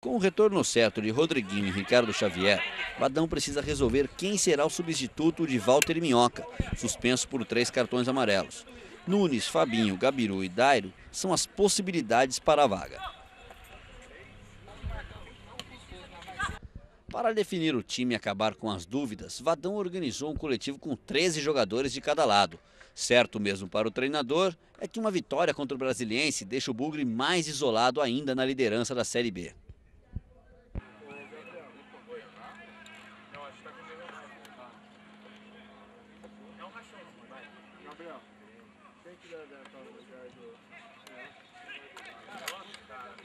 Com o retorno certo de Rodriguinho e Ricardo Xavier, Vadão precisa resolver quem será o substituto de Walter Minhoca, suspenso por três cartões amarelos. Nunes, Fabinho, Gabiru e Dairo são as possibilidades para a vaga. Para definir o time e acabar com as dúvidas, Vadão organizou um coletivo com 13 jogadores de cada lado. Certo mesmo para o treinador é que uma vitória contra o Brasiliense deixa o Bugre mais isolado ainda na liderança da Série B. um cachorro. Vai. Gabriel, quem que deve lugar do... Nossa, cara.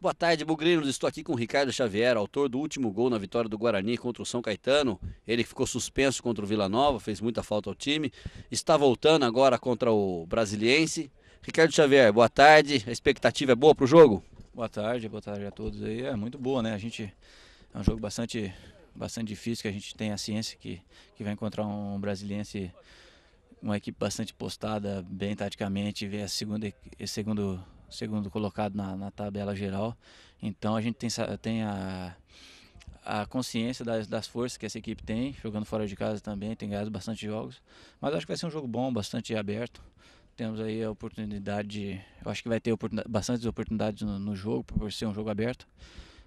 Boa tarde, Bugreiros. Estou aqui com o Ricardo Xavier, autor do último gol na vitória do Guarani contra o São Caetano. Ele ficou suspenso contra o Vila Nova, fez muita falta ao time. Está voltando agora contra o Brasiliense. Ricardo Xavier, boa tarde. A expectativa é boa para o jogo? Boa tarde, boa tarde a todos aí. É muito boa, né? A gente é um jogo bastante, bastante difícil, que a gente tem a ciência que, que vai encontrar um brasiliense, uma equipe bastante postada, bem taticamente, ver a segunda, segundo, segundo colocado na, na tabela geral. Então a gente tem, tem a a consciência das, das, forças que essa equipe tem, jogando fora de casa também, tem ganhado bastante jogos. Mas acho que vai ser um jogo bom, bastante aberto. Temos aí a oportunidade, eu acho que vai ter oportunidade, bastantes oportunidades no, no, jogo, por ser um jogo aberto.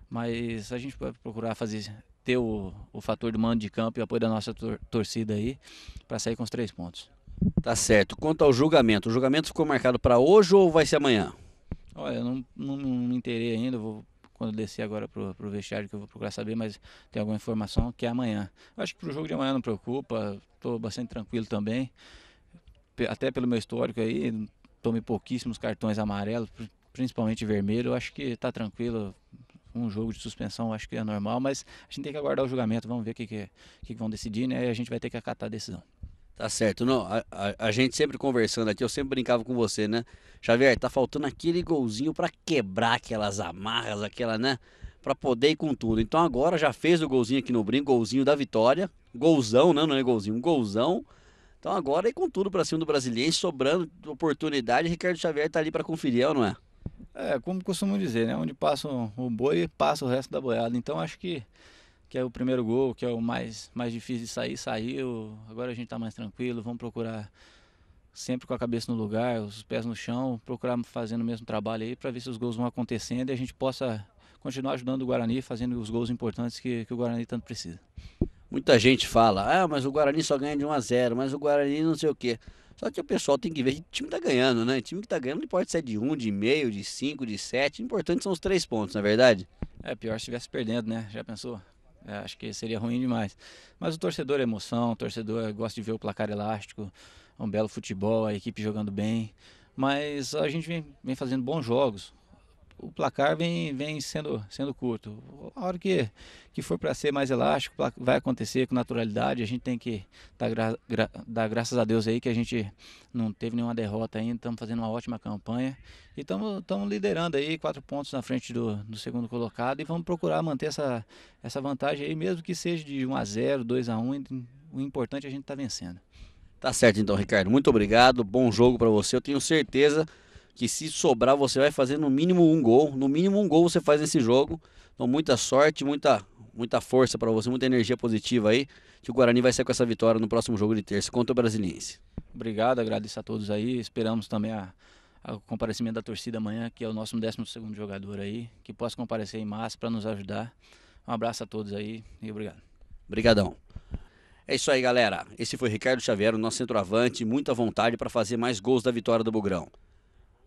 Mas a gente vai procurar fazer, ter o, o fator do mando de campo e o apoio da nossa tor torcida aí, para sair com os três pontos. Tá certo. Quanto ao julgamento, o julgamento ficou marcado para hoje ou vai ser amanhã? Olha, eu não, não, não me interei ainda, vou quando descer agora pro, pro vestiário que eu vou procurar saber, mas tem alguma informação que é amanhã. Eu acho que pro jogo de amanhã não preocupa, estou bastante tranquilo também até pelo meu histórico aí, tomei pouquíssimos cartões amarelos, principalmente vermelho. Eu acho que está tranquilo. Um jogo de suspensão acho que é normal, mas a gente tem que aguardar o julgamento. Vamos ver o que, que, que, vão decidir, né? E a gente vai ter que acatar a decisão. Tá certo, não. A, a, a, gente sempre conversando aqui, eu sempre brincava com você, né? Xavier, tá faltando aquele golzinho para quebrar aquelas amarras, aquela, né? Para poder ir com tudo. Então agora já fez o golzinho aqui no brinco, golzinho da vitória. Golzão, né? Não é golzinho, um golzão. Então agora é com tudo para cima do brasileiro, sobrando oportunidade, Ricardo Xavier está ali para conferir, não é? É, como costumo dizer, né? Onde passa o boi, passa o resto da boiada. Então acho que, que é o primeiro gol, que é o mais, mais difícil de sair, saiu. Agora a gente está mais tranquilo, vamos procurar sempre com a cabeça no lugar, os pés no chão, procurar fazendo o mesmo trabalho aí para ver se os gols vão acontecendo e a gente possa continuar ajudando o Guarani, fazendo os gols importantes que, que o Guarani tanto precisa. Muita gente fala, ah, mas o Guarani só ganha de 1 a 0 mas o Guarani não sei o quê. Só que o pessoal tem que ver que o time tá ganhando, né? O time que tá ganhando não pode ser de 1, de meio, de 5, de 7. O importante são os três pontos, na é verdade? É, pior se estivesse perdendo, né? Já pensou? É, acho que seria ruim demais. Mas o torcedor é emoção, o torcedor gosta de ver o placar elástico, é um belo futebol, a equipe jogando bem. Mas a gente vem, vem fazendo bons jogos o placar vem, vem sendo, sendo curto. A hora que, que for para ser mais elástico, vai acontecer com naturalidade. A gente tem que dar, gra, gra, dar graças a Deus aí que a gente não teve nenhuma derrota ainda. Estamos fazendo uma ótima campanha e estamos liderando aí, quatro pontos na frente do, do segundo colocado. E vamos procurar manter essa, essa vantagem aí, mesmo que seja de 1 a 0 2 a 1 O importante é a gente estar tá vencendo. Tá certo então, Ricardo. Muito obrigado. Bom jogo para você. Eu tenho certeza que se sobrar você vai fazer no mínimo um gol, no mínimo um gol você faz nesse jogo. Então muita sorte, muita muita força para você, muita energia positiva aí, que o Guarani vai sair com essa vitória no próximo jogo de terça contra o Brasiliense. Obrigado, agradeço a todos aí, esperamos também a o comparecimento da torcida amanhã, que é o nosso 12 jogador aí, que possa comparecer em massa para nos ajudar. Um abraço a todos aí e obrigado. Obrigadão. É isso aí, galera. Esse foi Ricardo Xavier, o nosso centroavante, muita vontade para fazer mais gols da vitória do Bugrão.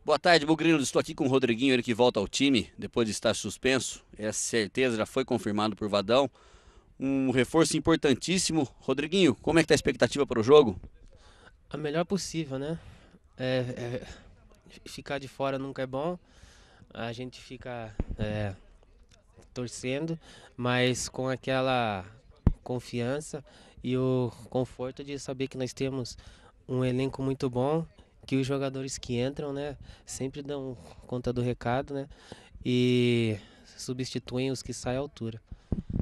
Boa tarde, Bugrinos. Estou aqui com o Rodriguinho, ele que volta ao time depois de estar suspenso. Essa é certeza já foi confirmado por Vadão. Um reforço importantíssimo. Rodriguinho, como é que está a expectativa para o jogo? A melhor possível, né? É, é, ficar de fora nunca é bom. A gente fica é, torcendo, mas com aquela confiança e o conforto de saber que nós temos um elenco muito bom que os jogadores que entram, né, sempre dão conta do recado, né, e substituem os que saem à altura.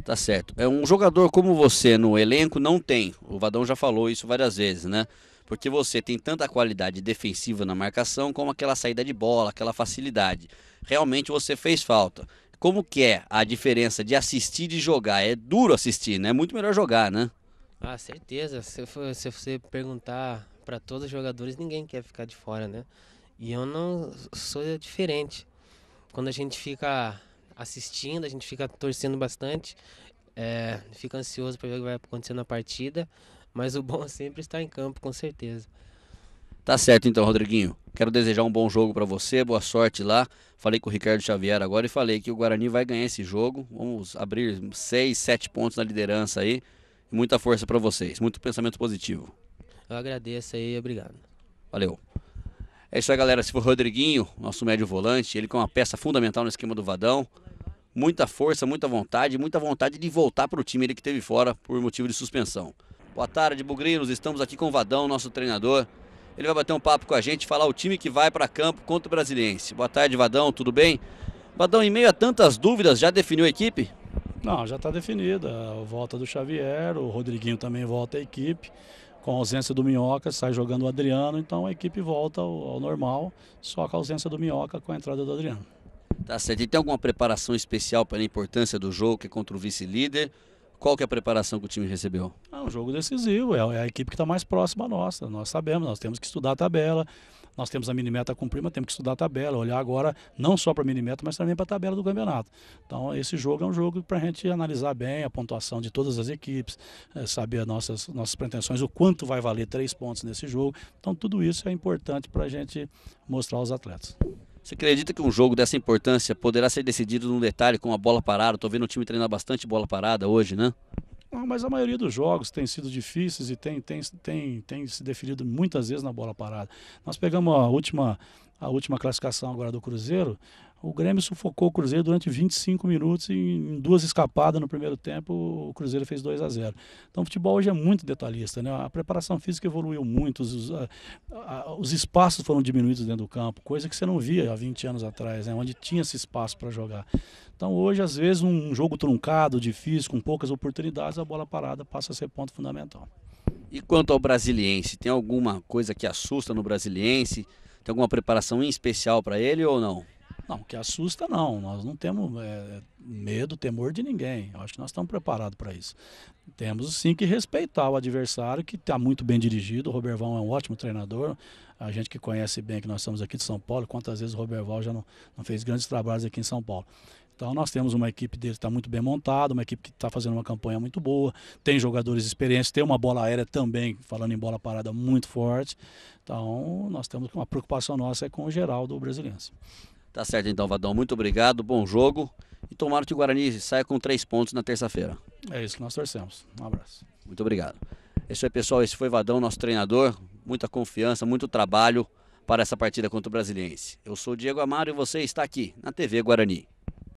Tá certo. É um jogador como você no elenco não tem. O Vadão já falou isso várias vezes, né? Porque você tem tanta qualidade defensiva na marcação como aquela saída de bola, aquela facilidade. Realmente você fez falta. Como que é a diferença de assistir e de jogar? É duro assistir, né? É muito melhor jogar, né? Ah, certeza. Se você perguntar para todos os jogadores, ninguém quer ficar de fora, né? E eu não sou diferente. Quando a gente fica assistindo, a gente fica torcendo bastante, é, fica ansioso para ver o que vai acontecer na partida, mas o bom é sempre estar em campo, com certeza. Tá certo então, Rodriguinho. Quero desejar um bom jogo para você, boa sorte lá. Falei com o Ricardo Xavier agora e falei que o Guarani vai ganhar esse jogo. Vamos abrir 6, 7 pontos na liderança aí. Muita força para vocês, muito pensamento positivo. Eu agradeço aí, obrigado. Valeu. É isso aí, galera. se for o Rodriguinho, nosso médio volante. Ele com é uma peça fundamental no esquema do Vadão. Muita força, muita vontade, muita vontade de voltar para o time ele que teve fora por motivo de suspensão. Boa tarde, Bugrinos. Estamos aqui com o Vadão, nosso treinador. Ele vai bater um papo com a gente, falar o time que vai para campo contra o Brasiliense. Boa tarde, Vadão, tudo bem? Vadão, em meio a tantas dúvidas, já definiu a equipe? Não, já está definida. Volta do Xavier, o Rodriguinho também volta à equipe com a ausência do Minhoca, sai jogando o Adriano, então a equipe volta ao, ao normal, só com a ausência do Minhoca com a entrada do Adriano. Tá certo. E tem alguma preparação especial pela importância do jogo que é contra o vice-líder? Qual que é a preparação que o time recebeu? É um jogo decisivo, é, é a equipe que está mais próxima à nossa. Nós sabemos, nós temos que estudar a tabela, nós temos a minimeta a cumprir, mas temos que estudar a tabela, olhar agora não só para a minimeta, mas também para a tabela do campeonato. Então, esse jogo é um jogo para a gente analisar bem a pontuação de todas as equipes, é, saber nossas, nossas pretensões, o quanto vai valer três pontos nesse jogo. Então, tudo isso é importante para a gente mostrar aos atletas. Você acredita que um jogo dessa importância poderá ser decidido num detalhe com a bola parada? Estou vendo o time treinar bastante bola parada hoje, né? Ah, mas a maioria dos jogos tem sido difíceis e tem, tem, tem, tem se definido muitas vezes na bola parada. Nós pegamos a última, a última classificação agora do Cruzeiro, o Grêmio sufocou o Cruzeiro durante 25 minutos e em duas escapadas no primeiro tempo o Cruzeiro fez 2 a 0. Então o futebol hoje é muito detalhista, né? A preparação física evoluiu muito, os, a, a, os espaços foram diminuídos dentro do campo, coisa que você não via há 20 anos atrás, né? Onde tinha esse espaço para jogar. Então hoje às vezes um jogo truncado, difícil, com poucas oportunidades, a bola parada passa a ser ponto fundamental. E quanto ao brasiliense, tem alguma coisa que assusta no brasiliense? Tem alguma preparação em especial para ele ou não? Não, que assusta não. Nós não temos é, medo, temor de ninguém. Eu acho que nós estamos preparados para isso. Temos sim que respeitar o adversário que está muito bem dirigido. O Roberval é um ótimo treinador. A gente que conhece bem que nós estamos aqui de São Paulo, quantas vezes o Roberval já não, não fez grandes trabalhos aqui em São Paulo. Então nós temos uma equipe dele que está muito bem montada, uma equipe que está fazendo uma campanha muito boa, tem jogadores experientes, tem uma bola aérea também, falando em bola parada, muito forte. Então nós temos uma preocupação nossa é com o geral do brasileiro. Tá certo então, Vadão. Muito obrigado, bom jogo. E tomara que o Guarani saia com três pontos na terça-feira. É isso que nós torcemos. Um abraço. Muito obrigado. esse é aí, pessoal. Esse foi Vadão, nosso treinador. Muita confiança, muito trabalho para essa partida contra o Brasiliense. Eu sou o Diego Amaro e você está aqui na TV Guarani.